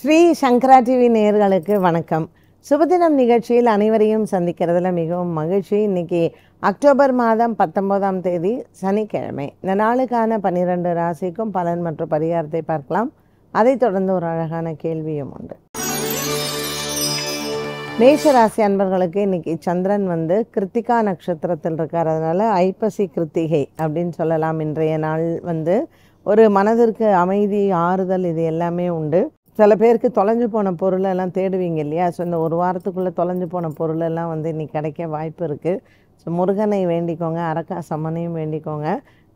ஸ்ரீ சங்கரா TV நேர்களுக்கு வணக்கம் சுபதினம் நிகழ்ச்சியில் அனைவரையும் சந்திக்கிறதுல மிகவும் மகிழ்ச்சி இன்றைக்கி அக்டோபர் மாதம் பத்தொம்போதாம் தேதி சனிக்கிழமை இந்த நாளுக்கான பன்னிரெண்டு ராசிக்கும் பலன் மற்றும் பரிகாரத்தை பார்க்கலாம் அதைத் தொடர்ந்து ஒரு அழகான கேள்வியும் உண்டு மேஷ ராசி அன்பர்களுக்கு இன்றைக்கி சந்திரன் வந்து கிருத்திகா நட்சத்திரத்தில் இருக்கார் அதனால் ஐப்பசி கிருத்திகை அப்படின்னு சொல்லலாம் இன்றைய நாள் வந்து ஒரு மனதிற்கு அமைதி ஆறுதல் இது எல்லாமே உண்டு சில பேருக்கு தொலைஞ்சு போன பொருளெல்லாம் தேடுவீங்க இல்லையா ஸோ இந்த ஒரு வாரத்துக்குள்ளே தொலைஞ்சு போன பொருளெல்லாம் வந்து இன்றைக்கி கிடைக்க வாய்ப்பு இருக்குது ஸோ முருகனை வேண்டிக்கோங்க அரக்கா சம்மனையும் வேண்டிக்கோங்க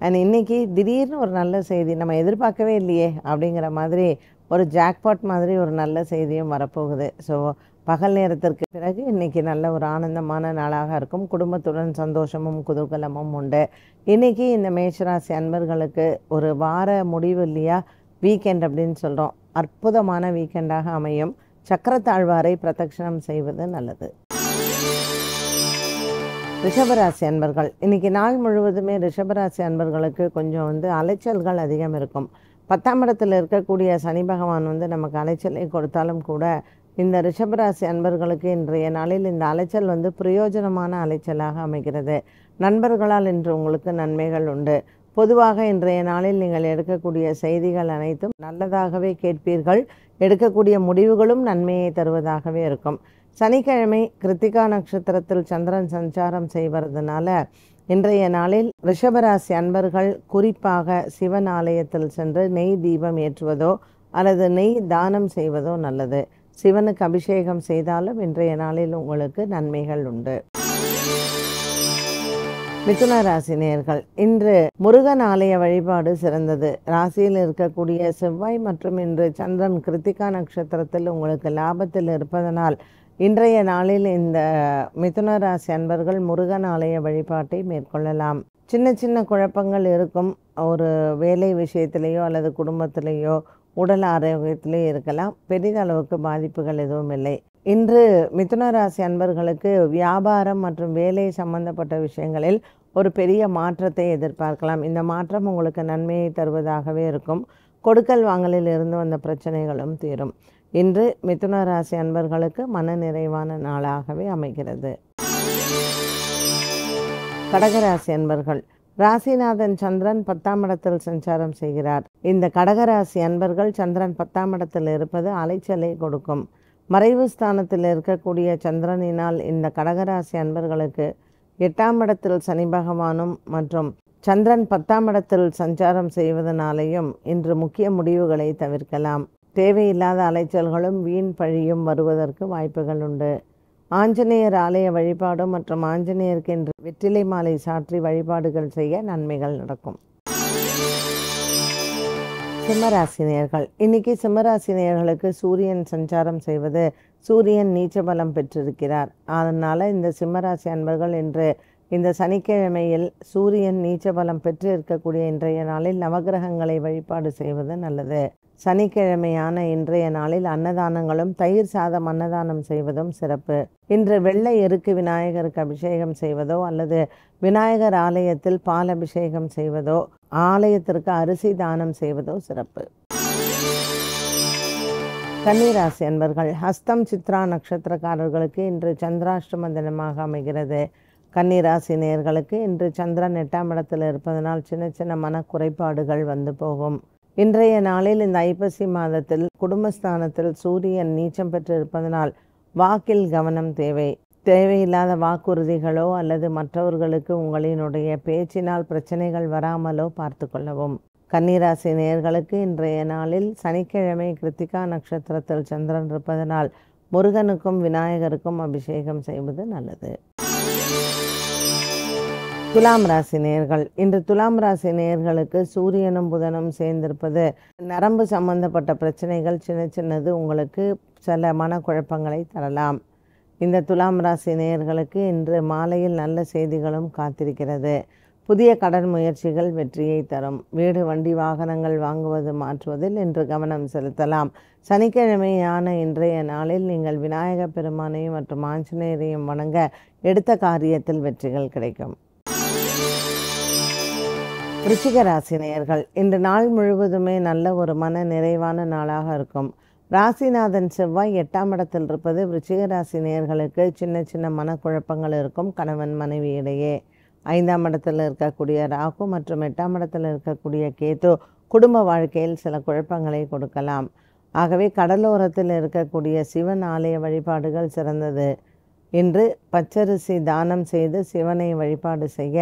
அண்ட் இன்றைக்கி திடீர்னு ஒரு நல்ல செய்தி நம்ம எதிர்பார்க்கவே இல்லையே அப்படிங்கிற மாதிரி ஒரு ஜாக்பாட் மாதிரி ஒரு நல்ல செய்தியும் வரப்போகுது ஸோ பகல் நேரத்திற்கு பிறகு இன்றைக்கி நல்ல ஒரு ஆனந்தமான நாளாக இருக்கும் குடும்பத்துடன் சந்தோஷமும் குதூகலமும் உண்டு இன்றைக்கி இந்த மேஷராசி அன்பர்களுக்கு ஒரு வார முடிவு இல்லையா வீக்கெண்ட் அப்படின்னு சொல்கிறோம் அற்புதமான வீக்கெண்டாக அமையும் சக்கரத்தாழ்வாரை பிரதட்சணம் செய்வது நல்லது ரிஷபராசி அன்பர்கள் இன்னைக்கு நாள் முழுவதுமே ரிஷபராசி அன்பர்களுக்கு கொஞ்சம் வந்து அலைச்சல்கள் அதிகம் இருக்கும் பத்தாம் இடத்தில் இருக்கக்கூடிய சனி பகவான் வந்து நமக்கு அலைச்சலை கொடுத்தாலும் கூட இந்த ரிஷபராசி அன்பர்களுக்கு இன்றைய நாளில் இந்த அலைச்சல் வந்து பிரயோஜனமான அலைச்சலாக அமைகிறது நண்பர்களால் இன்று உங்களுக்கு நன்மைகள் உண்டு பொதுவாக இன்றைய நாளில் நீங்கள் எடுக்கக்கூடிய செய்திகள் அனைத்தும் நல்லதாகவே கேட்பீர்கள் எடுக்கக்கூடிய முடிவுகளும் நன்மையை தருவதாகவே இருக்கும் சனிக்கிழமை கிருத்திகா நட்சத்திரத்தில் சந்திரன் சஞ்சாரம் செய்வதனால இன்றைய நாளில் ரிஷபராசி அன்பர்கள் குறிப்பாக சிவன் ஆலயத்தில் சென்று நெய் தீபம் ஏற்றுவதோ அல்லது நெய் தானம் செய்வதோ நல்லது சிவனுக்கு அபிஷேகம் செய்தாலும் இன்றைய நாளில் உங்களுக்கு நன்மைகள் உண்டு மிதுன ராசி நேர்கள் இன்று முருகன் ஆலய வழிபாடு சிறந்தது ராசியில் இருக்கக்கூடிய செவ்வாய் மற்றும் இன்று சந்திரன் கிருத்திகா நட்சத்திரத்தில் உங்களுக்கு லாபத்தில் இருப்பதனால் இன்றைய நாளில் இந்த மிதுன ராசி அன்பர்கள் முருகன் ஆலய வழிபாட்டை மேற்கொள்ளலாம் சின்ன சின்ன குழப்பங்கள் இருக்கும் ஒரு வேலை விஷயத்திலேயோ அல்லது குடும்பத்திலேயோ உடல் ஆரோக்கியத்திலேயோ இருக்கலாம் பெரிதளவுக்கு பாதிப்புகள் எதுவும் இல்லை இன்று மிதுன ராசி அன்பர்களுக்கு வியாபாரம் மற்றும் வேலை சம்பந்தப்பட்ட விஷயங்களில் ஒரு பெரிய மாற்றத்தை எதிர்பார்க்கலாம் இந்த மாற்றம் உங்களுக்கு நன்மையை தருவதாகவே இருக்கும் கொடுக்கல் வாங்கலில் இருந்து வந்த பிரச்சனைகளும் தீரும் இன்று மிதுன ராசி அன்பர்களுக்கு மன நிறைவான நாளாகவே அமைகிறது கடகராசி அன்பர்கள் ராசிநாதன் சந்திரன் பத்தாம் இடத்தில் சஞ்சாரம் செய்கிறார் இந்த கடகராசி அன்பர்கள் சந்திரன் பத்தாம் இடத்தில் இருப்பது அலைச்சலை கொடுக்கும் மறைவு ஸ்தானத்தில் இருக்கக்கூடிய சந்திரனினால் இந்த கடகராசி அன்பர்களுக்கு எட்டாம் இடத்தில் சனி பகவானும் மற்றும் சந்திரன் பத்தாம் இடத்தில் சஞ்சாரம் செய்வதனாலேயும் இன்று முக்கிய முடிவுகளை தவிர்க்கலாம் தேவையில்லாத அலைச்சல்களும் வீண் பழியும் வருவதற்கு வாய்ப்புகள் உண்டு ஆஞ்சநேயர் ஆலய வழிபாடு மற்றும் ஆஞ்சநேயருக்கு இன்று வெற்றிலை மாலை சாற்றி வழிபாடுகள் செய்ய நன்மைகள் நடக்கும் சிம்மராசினியர்கள் இன்னைக்கு சிம்மராசினியர்களுக்கு சூரியன் சஞ்சாரம் செய்வது சூரியன் நீச்சபலம் பெற்றிருக்கிறார் அதனால் இந்த சிம்மராசி அன்பர்கள் இன்று இந்த சனிக்கிழமையில் சூரியன் பலம் பெற்று இருக்கக்கூடிய இன்றைய நாளில் நவகிரகங்களை வழிபாடு செய்வது நல்லது சனிக்கிழமையான இன்றைய நாளில் அன்னதானங்களும் தயிர் சாதம் அன்னதானம் செய்வதும் சிறப்பு இன்று வெள்ளை எருக்கு விநாயகருக்கு அபிஷேகம் செய்வதோ அல்லது விநாயகர் ஆலயத்தில் பால் அபிஷேகம் செய்வதோ ஆலயத்திற்கு அரிசி தானம் செய்வதோ சிறப்பு கன்னிராசி அன்பர்கள் ஹஸ்தம் சித்ரா நட்சத்திரக்காரர்களுக்கு இன்று சந்திராஷ்டம தினமாக அமைகிறது கன்னிராசி நேர்களுக்கு இன்று சந்திரன் எட்டாம் இடத்தில் இருப்பதனால் சின்ன சின்ன மன குறைபாடுகள் வந்து போகும் இன்றைய நாளில் இந்த ஐப்பசி மாதத்தில் குடும்பஸ்தானத்தில் சூரியன் நீச்சம் பெற்றிருப்பதனால் வாக்கில் கவனம் தேவை தேவையில்லாத வாக்குறுதிகளோ அல்லது மற்றவர்களுக்கு உங்களினுடைய பேச்சினால் பிரச்சனைகள் வராமலோ பார்த்து கொள்ளவும் கன்னிராசி நேர்களுக்கு இன்றைய நாளில் சனிக்கிழமை கிருத்திகா நட்சத்திரத்தில் சந்திரன் இருப்பதனால் முருகனுக்கும் விநாயகருக்கும் அபிஷேகம் செய்வது நல்லது துலாம் ராசி நேர்கள் இன்று துலாம் ராசி நேர்களுக்கு சூரியனும் புதனும் சேர்ந்திருப்பது நரம்பு சம்பந்தப்பட்ட பிரச்சனைகள் சின்ன சின்னது உங்களுக்கு சில மனக்குழப்பங்களை தரலாம் இந்த துலாம் ராசி நேர்களுக்கு இன்று மாலையில் நல்ல செய்திகளும் காத்திருக்கிறது புதிய கடன் முயற்சிகள் வெற்றியை தரும் வீடு வண்டி வாகனங்கள் வாங்குவது மாற்றுவதில் இன்று கவனம் செலுத்தலாம் சனிக்கிழமையான இன்றைய நாளில் நீங்கள் விநாயகப் பெருமானையும் மற்றும் ஆஞ்சநேயரையும் வணங்க எடுத்த காரியத்தில் வெற்றிகள் கிடைக்கும் ரிச்சிகராசினியர்கள் இன்று நாள் முழுவதுமே நல்ல ஒரு மன நிறைவான நாளாக இருக்கும் ராசிநாதன் செவ்வாய் எட்டாம் இடத்தில் இருப்பது விருச்சிகராசினியர்களுக்கு சின்ன சின்ன மனக்குழப்பங்கள் இருக்கும் கணவன் மனைவி இடையே ஐந்தாம் இடத்தில் இருக்கக்கூடிய ராகு மற்றும் எட்டாம் இடத்தில் இருக்கக்கூடிய கேது குடும்ப வாழ்க்கையில் சில குழப்பங்களை கொடுக்கலாம் ஆகவே கடலோரத்தில் இருக்கக்கூடிய சிவன் ஆலய வழிபாடுகள் சிறந்தது இன்று பச்சரிசி தானம் செய்து சிவனை வழிபாடு செய்ய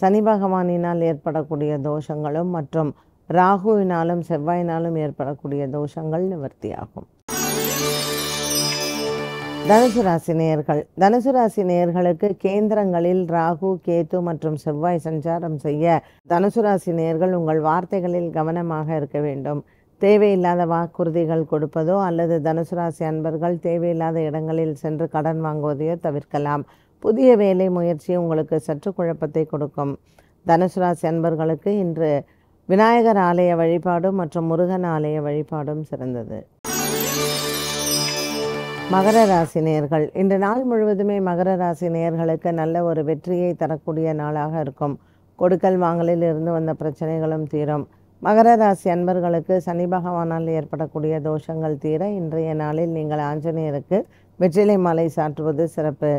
சனி பகவானினால் ஏற்படக்கூடிய தோஷங்களும் மற்றும் ராகுவினாலும் செவ்வாயினாலும் ஏற்படக்கூடிய தோஷங்கள் நிவர்த்தியாகும் தனுசு ராசி நேயர்கள் தனுசு ராசி நேயர்களுக்கு கேந்திரங்களில் ராகு கேத்து மற்றும் செவ்வாய் சஞ்சாரம் செய்ய தனுசு ராசி நேயர்கள் உங்கள் வார்த்தைகளில் கவனமாக இருக்க வேண்டும் தேவையில்லாத வாக்குறுதிகள் கொடுப்பதோ அல்லது தனுசு ராசி அன்பர்கள் தேவையில்லாத இடங்களில் சென்று கடன் வாங்குவதையோ தவிர்க்கலாம் புதிய வேலை முயற்சி உங்களுக்கு சற்று குழப்பத்தை கொடுக்கும் தனுசு ராசி அன்பர்களுக்கு இன்று விநாயகர் ஆலய வழிபாடும் மற்றும் முருகன் ஆலய வழிபாடும் சிறந்தது மகர ராசி நேர்கள் இன்று நாள் முழுவதுமே மகர ராசி நேர்களுக்கு நல்ல ஒரு வெற்றியை தரக்கூடிய நாளாக இருக்கும் கொடுக்கல் வாங்கலில் இருந்து வந்த பிரச்சனைகளும் தீரும் மகர ராசி அன்பர்களுக்கு சனி பகவானால் ஏற்படக்கூடிய தோஷங்கள் தீர இன்றைய நாளில் நீங்கள் ஆஞ்சநேயருக்கு வெற்றிலை மாலை சாற்றுவது சிறப்பு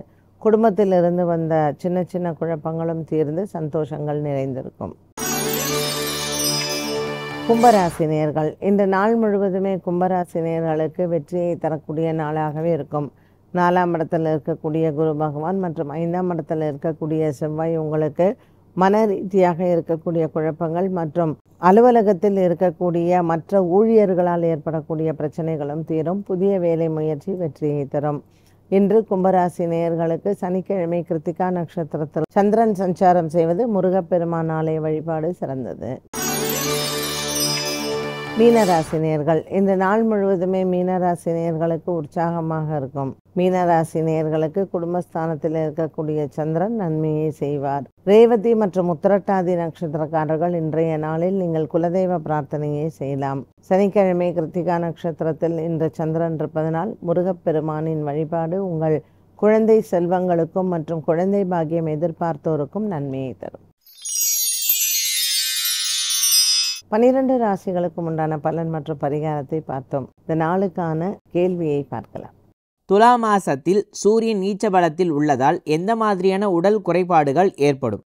குடும்பத்திலிருந்து வந்த சின்ன சின்ன குழப்பங்களும் தீர்ந்து சந்தோஷங்கள் நிறைந்திருக்கும் கும்பராசினியர்கள் இந்த நாள் முழுவதுமே கும்பராசினியர்களுக்கு வெற்றியை தரக்கூடிய நாளாகவே இருக்கும் நாலாம் இடத்தில் இருக்கக்கூடிய குரு பகவான் மற்றும் ஐந்தாம் இடத்தில் இருக்கக்கூடிய செவ்வாய் உங்களுக்கு மன ரீதியாக இருக்கக்கூடிய குழப்பங்கள் மற்றும் அலுவலகத்தில் இருக்கக்கூடிய மற்ற ஊழியர்களால் ஏற்படக்கூடிய பிரச்சனைகளும் தீரும் புதிய வேலை முயற்சி வெற்றியை தரும் இன்று கும்பராசி நேயர்களுக்கு சனிக்கிழமை கிருத்திகா நட்சத்திரத்தில் சந்திரன் சஞ்சாரம் செய்வது முருகப்பெருமான் ஆலய வழிபாடு சிறந்தது மீனராசினியர்கள் இந்த நாள் முழுவதுமே மீனராசினியர்களுக்கு உற்சாகமாக இருக்கும் மீனராசினியர்களுக்கு குடும்பஸ்தானத்தில் இருக்கக்கூடிய சந்திரன் நன்மையை செய்வார் ரேவதி மற்றும் உத்திரட்டாதி நட்சத்திரக்காரர்கள் இன்றைய நாளில் நீங்கள் குலதெய்வ பிரார்த்தனையை செய்யலாம் சனிக்கிழமை கிருத்திகா நட்சத்திரத்தில் இன்று சந்திரன் இருப்பதனால் முருகப்பெருமானின் வழிபாடு உங்கள் குழந்தை செல்வங்களுக்கும் மற்றும் குழந்தை பாகியம் எதிர்பார்த்தோருக்கும் நன்மையை தரும் பனிரெண்டு ராசிகளுக்கு உண்டான பலன் மற்றும் பரிகாரத்தை பார்த்தோம் இந்த நாளுக்கான கேள்வியை பார்க்கலாம் துலா மாசத்தில் சூரியன் நீச்ச பலத்தில் உள்ளதால் எந்த மாதிரியான உடல் குறைபாடுகள் ஏற்படும்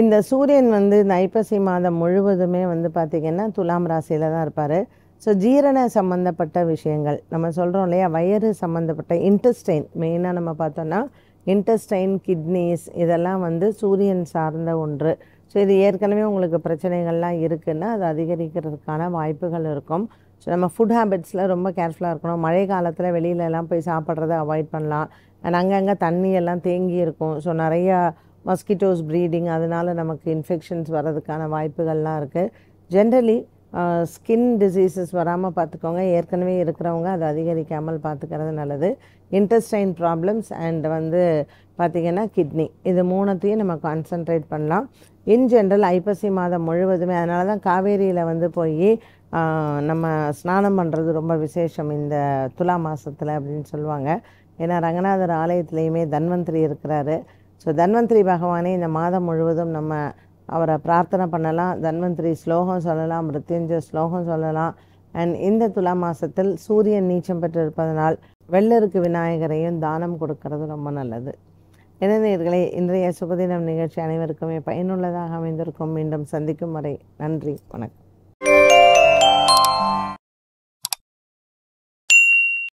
இந்த சூரியன் வந்து ஐப்பசி மாதம் முழுவதுமே வந்து பார்த்திங்கன்னா துலாம் ராசியில் தான் இருப்பார் ஸோ ஜீரண சம்மந்தப்பட்ட விஷயங்கள் நம்ம சொல்கிறோம் இல்லையா வயறு சம்மந்தப்பட்ட இன்டெஸ்டைன் மெயினாக நம்ம பார்த்தோன்னா இன்டெஸ்டைன் கிட்னிஸ் இதெல்லாம் வந்து சூரியன் சார்ந்த ஒன்று ஸோ இது ஏற்கனவே உங்களுக்கு பிரச்சனைகள்லாம் இருக்குதுன்னா அது அதிகரிக்கிறதுக்கான வாய்ப்புகள் இருக்கும் ஸோ நம்ம ஃபுட் ஹேபிட்ஸில் ரொம்ப கேர்ஃபுல்லாக இருக்கணும் மழை காலத்தில் வெளியிலலாம் போய் சாப்பிட்றத அவாய்ட் பண்ணலாம் அண்ட் அங்கங்கே எல்லாம் தேங்கி இருக்கும் ஸோ நிறையா மஸ்கிட்டோஸ் ப்ரீடிங் அதனால் நமக்கு இன்ஃபெக்ஷன்ஸ் வர்றதுக்கான வாய்ப்புகள்லாம் இருக்குது ஜென்ரலி ஸ்கின் டிசீசஸ் வராமல் பார்த்துக்கோங்க ஏற்கனவே இருக்கிறவங்க அதை அதிகரிக்காமல் பார்த்துக்கிறது நல்லது இன்டெஸ்டைன் ப்ராப்ளம்ஸ் அண்ட் வந்து பார்த்திங்கன்னா கிட்னி இது மூணுத்தையும் நம்ம கான்சன்ட்ரேட் பண்ணலாம் இன் ஜென்ரல் ஐப்பசி மாதம் முழுவதுமே அதனால தான் காவேரியில் வந்து போய் நம்ம ஸ்நானம் பண்ணுறது ரொம்ப விசேஷம் இந்த துலா மாதத்தில் அப்படின்னு சொல்லுவாங்க ஏன்னா ரங்கநாதர் ஆலயத்துலேயுமே தன்வந்திரி இருக்கிறாரு ஸோ தன்வந்திரி பகவானே இந்த மாதம் முழுவதும் நம்ம அவரை பிரார்த்தனை பண்ணலாம் தன்வந்திரி ஸ்லோகம் சொல்லலாம் மிருத்யுஞ்ச ஸ்லோகம் சொல்லலாம் அண்ட் இந்த துலா மாதத்தில் சூரியன் நீச்சம் பெற்றிருப்பதனால் வெள்ளருக்கு விநாயகரையும் தானம் கொடுக்கறது ரொம்ப நல்லது இளைஞர்களே இன்றைய சுபதினம் நிகழ்ச்சி அனைவருக்குமே பயனுள்ளதாக அமைந்திருக்கும் மீண்டும் சந்திக்கும் வரை நன்றி வணக்கம்